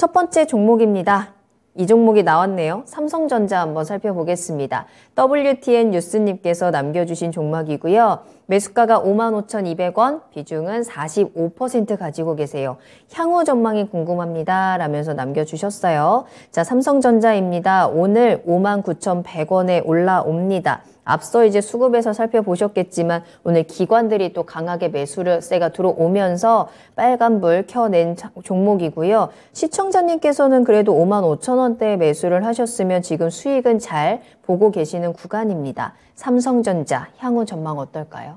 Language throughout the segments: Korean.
첫 번째 종목입니다. 이 종목이 나왔네요. 삼성전자 한번 살펴보겠습니다. WTN 뉴스님께서 남겨주신 종목이고요. 매수가가 55,200원, 비중은 45% 가지고 계세요. 향후 전망이 궁금합니다. 라면서 남겨주셨어요. 자, 삼성전자입니다. 오늘 59,100원에 올라옵니다. 앞서 이제 수급에서 살펴보셨겠지만 오늘 기관들이 또 강하게 매수세가 들어오면서 빨간불 켜낸 종목이고요. 시청자님께서는 그래도 5만 5천 원대에 매수를 하셨으면 지금 수익은 잘 보고 계시는 구간입니다. 삼성전자 향후 전망 어떨까요?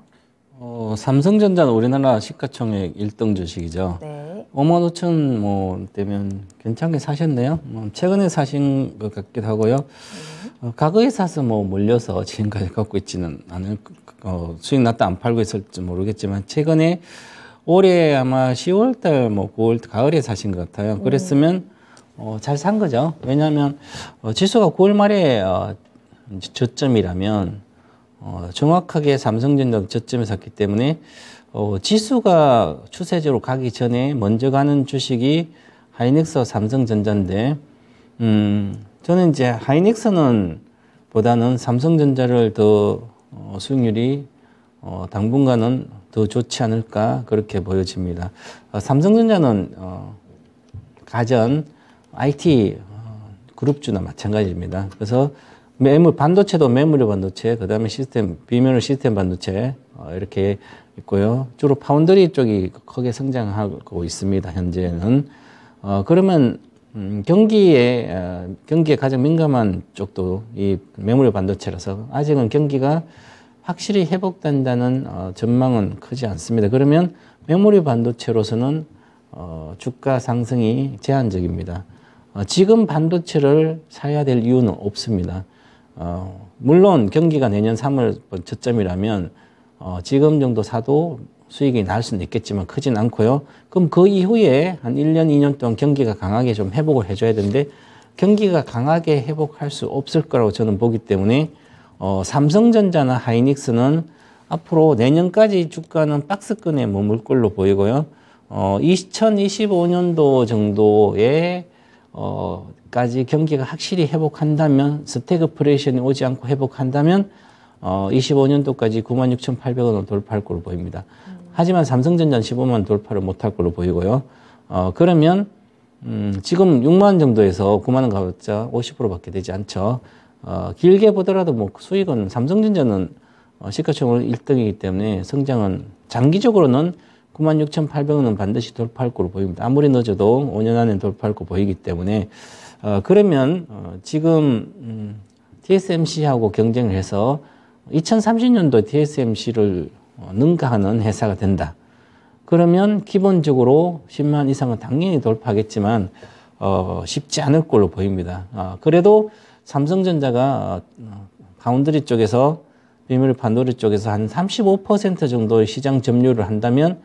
어, 삼성전자는 우리나라 시가총액 1등 주식이죠. 네. 5만 5천 뭐 되면 괜찮게 사셨네요. 뭐 최근에 사신 것 같기도 하고요. 네. 어, 과거에 사서 뭐 몰려서 지금까지 갖고 있지는 않을 어, 수익 났다 안 팔고 있을지 모르겠지만 최근에 올해 아마 10월달 뭐 9월 가을에 사신 것 같아요. 네. 그랬으면 어, 잘 산 거죠. 왜냐하면 어, 지수가 9월 말에 어, 저점이라면 어, 정확하게 삼성전자 저점에 샀기 때문에 어, 지수가 추세적으로 가기 전에 먼저 가는 주식이 하이닉스와 삼성전자인데 음, 저는 이제 하이닉스는 보다는 삼성전자를 더 어, 수익률이 어, 당분간은 더 좋지 않을까 그렇게 보여집니다. 어, 삼성전자는 가전 IT 그룹주나 마찬가지입니다. 그래서 매물 반도체도 메모리 반도체, 그다음에 시스템 비메모리 시스템 반도체 이렇게 있고요. 주로 파운드리 쪽이 크게 성장하고 있습니다. 현재는 그러면 음, 경기에 어, 경기에 가장 민감한 쪽도 이 매물 반도체라서 아직은 경기가 확실히 회복된다는 어, 전망은 크지 않습니다. 그러면 메모리 반도체로서는 어, 주가 상승이 제한적입니다. 어, 지금 반도체를 사야 될 이유는 없습니다. 어, 물론 경기가 내년 3월 뭐 저점이라면 어, 지금 정도 사도 수익이 날 수는 있겠지만 크진 않고요. 그럼 그 이후에 한 1년, 2년 동안 경기가 강하게 좀 회복을 해줘야 되는데 경기가 강하게 회복할 수 없을 거라고 저는 보기 때문에 어, 삼성전자나 하이닉스는 앞으로 내년까지 주가는 박스권에 머물 걸로 보이고요. 어, 2025년도 정도에 어, 까지 경기가 확실히 회복한다면 스태그프레이션이 오지 않고 회복한다면 어, 25년도까지 96,800원을 돌파할 걸로 보입니다. 하지만 삼성전자는 15만 돌파를 못할 걸로 보이고요. 어, 그러면 음, 지금 6만 정도에서 9만 원 가봤자 50%밖에 되지 않죠. 어, 길게 보더라도 뭐 수익은 삼성전자는 어, 시가총액 1등이기 때문에 성장은 장기적으로는 96,800원은 만 반드시 돌파할 걸로 보입니다. 아무리 늦어도 5년 안에 돌파할 거 보이기 때문에 어, 그러면 어, 지금 음, TSMC하고 경쟁을 해서 2030년도 TSMC를 어, 능가하는 회사가 된다. 그러면 기본적으로 10만 이상은 당연히 돌파하겠지만 어, 쉽지 않을 걸로 보입니다. 어, 그래도 삼성전자가 파운드리 어, 쪽에서 비밀 판도리 쪽에서 한 35% 정도의 시장 점유를 한다면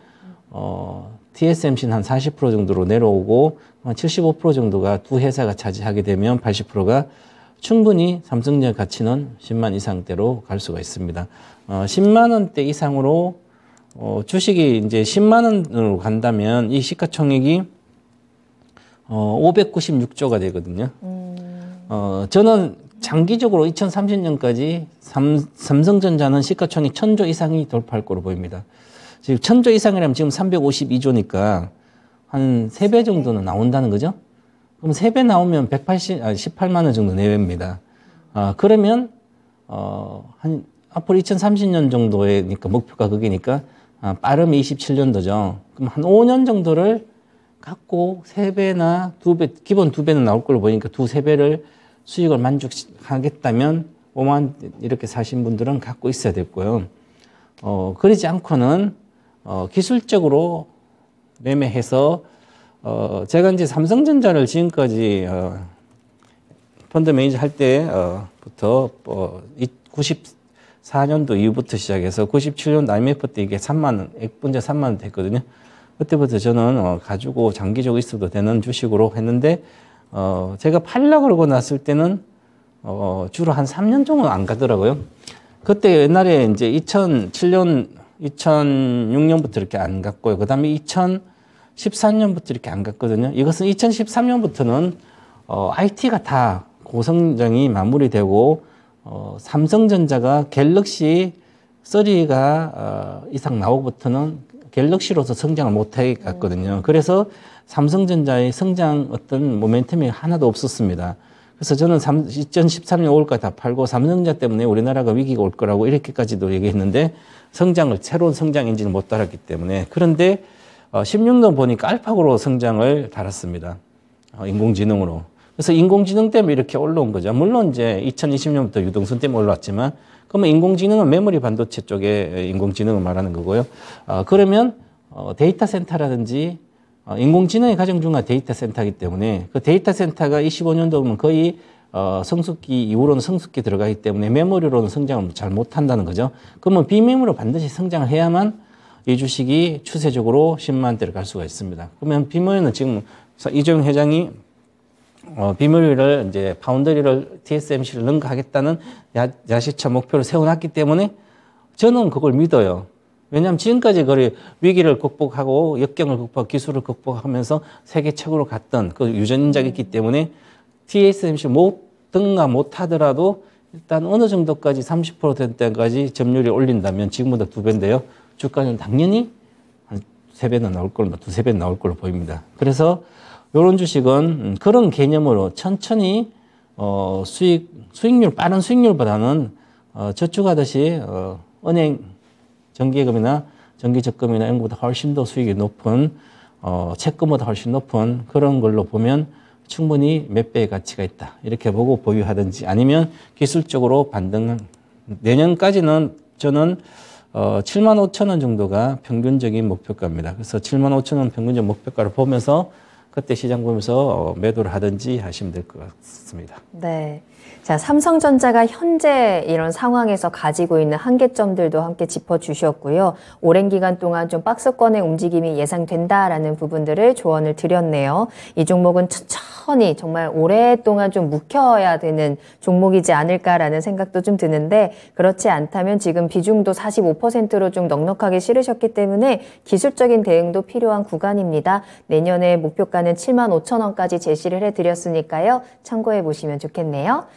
어, TSMC는 한 40% 정도로 내려오고 75% 어, 정도가 두 회사가 차지하게 되면 80%가 충분히 삼성전자 가치는 10만 이상대로 갈 수가 있습니다. 어, 10만 원대 이상으로 어, 주식이 이제 10만 원으로 간다면 이 시가총액이 어, 596조가 되거든요. 음. 어, 저는 장기적으로 2030년까지 삼, 삼성전자는 시가총액 1000조 이상이 돌파할 거로 보입니다. 지금 1000조 이상이라면 지금 352조니까 한 3배 정도는 나온다는 거죠. 그럼 3배 나오면 180, 아 18만 원 정도 내외입니다. 아, 그러면, 어, 한, 앞으로 2030년 정도에니까, 목표가 그게니까, 아, 빠르면 27년도죠. 그럼 한 5년 정도를 갖고 3배나 2배, 기본 2배는 나올 걸로 보니까 2, 3배를 수익을 만족하겠다면 5만 이렇게 사신 분들은 갖고 있어야 됐고요. 어, 그러지 않고는 어, 기술적으로 매매해서 어, 제가 이제 삼성전자를 지금까지 어, 펀드 매니저 할 때부터 어, 94년도 어, 이후부터 시작해서 97년도 IMF 때 이게 3만 원, 액분자 3만 원 됐거든요. 그때부터 저는 어, 가지고 장기적으로 있어도 되는 주식으로 했는데 어, 제가 팔려고 그러고 났을 때는 어, 주로 한 3년 정도 는안 가더라고요. 그때 옛날에 이제 2007년, 2006년부터 이렇게 안 갔고요. 그 다음에 2000 13년부터 이렇게 안 갔거든요. 이것은 2013년부터는 어, IT가 다 고성장이 마무리되고 어, 삼성전자가 갤럭시 3가 어, 이상 나오고부터는 갤럭시로서 성장을 못해 갔거든요. 음. 그래서 삼성전자의 성장 어떤 모멘텀이 하나도 없었습니다. 그래서 저는 3, 2013년 5월까지 다 팔고 삼성전자 때문에 우리나라가 위기가 올 거라고 이렇게까지도 얘기했는데 성장을 새로운 성장 인지는못 따랐기 때문에 그런데 16년 보니까 알파고로 성장을 달았습니다. 어, 인공지능으로. 그래서 인공지능 때문에 이렇게 올라온 거죠. 물론 이제 2020년부터 유동성 때문에 올라왔지만, 그러면 인공지능은 메모리 반도체 쪽에 인공지능을 말하는 거고요. 어, 그러면 어, 데이터 센터라든지 인공지능이 가장 중요한 데이터 센터이기 때문에 그 데이터 센터가 25년도면 거의 성숙기 이후로는 성숙기 들어가기 때문에 메모리로는 성장을 잘 못한다는 거죠. 그러면 비메모리로 반드시 성장을 해야만 이 주식이 추세적으로 10만 대를 갈 수가 있습니다. 그러면 비모유는 지금 이종 회장이 어, 비모유를 이제 파운더리를 TSMC를 능가하겠다는 야, 야시차 목표를 세워놨기 때문에 저는 그걸 믿어요. 왜냐하면 지금까지 거리 위기를 극복하고 역경을 극복, 기술을 극복하면서 세계 최고로 갔던 그 유전자가 있기 때문에 TSMC 못 등가 못하더라도 일단 어느 정도까지 30%된 때까지 점유율이 올린다면 지금보다 두 배인데요. 주가는 당연히 한 세배는 나올 걸로, 두세 배 나올 걸로 보입니다. 그래서 이런 주식은 음, 그런 개념으로 천천히 어, 수익, 수익률, 빠른 수익률보다는 어, 저축하듯이 어, 은행 정기예금이나 정기적금이나 이런 것보다 훨씬 더 수익이 높은 어, 채권보다 훨씬 높은 그런 걸로 보면 충분히 몇 배의 가치가 있다. 이렇게 보고 보유하든지 아니면 기술적으로 반등, 내년까지는 저는 어, 7만 5천 원 정도가 평균적인 목표가입니다. 그래서 7만 5천 원 평균적 목표가를 보면서 그때 시장 보면서 어, 매도를 하든지 하시면 될 것 같습니다. 네. 자, 삼성전자가 현재 이런 상황에서 가지고 있는 한계점들도 함께 짚어주셨고요. 오랜 기간 동안 좀 박스권의 움직임이 예상된다라는 부분들을 조언을 드렸네요. 이 종목은 천천히 정말 오랫동안 좀 묵혀야 되는 종목이지 않을까라는 생각도 좀 드는데 그렇지 않다면 지금 비중도 45%로 좀 넉넉하게 실으셨기 때문에 기술적인 대응도 필요한 구간입니다. 내년에 목표가 가는 7만 5천 원까지 제시를 해드렸으니까요. 참고해 보시면 좋겠네요.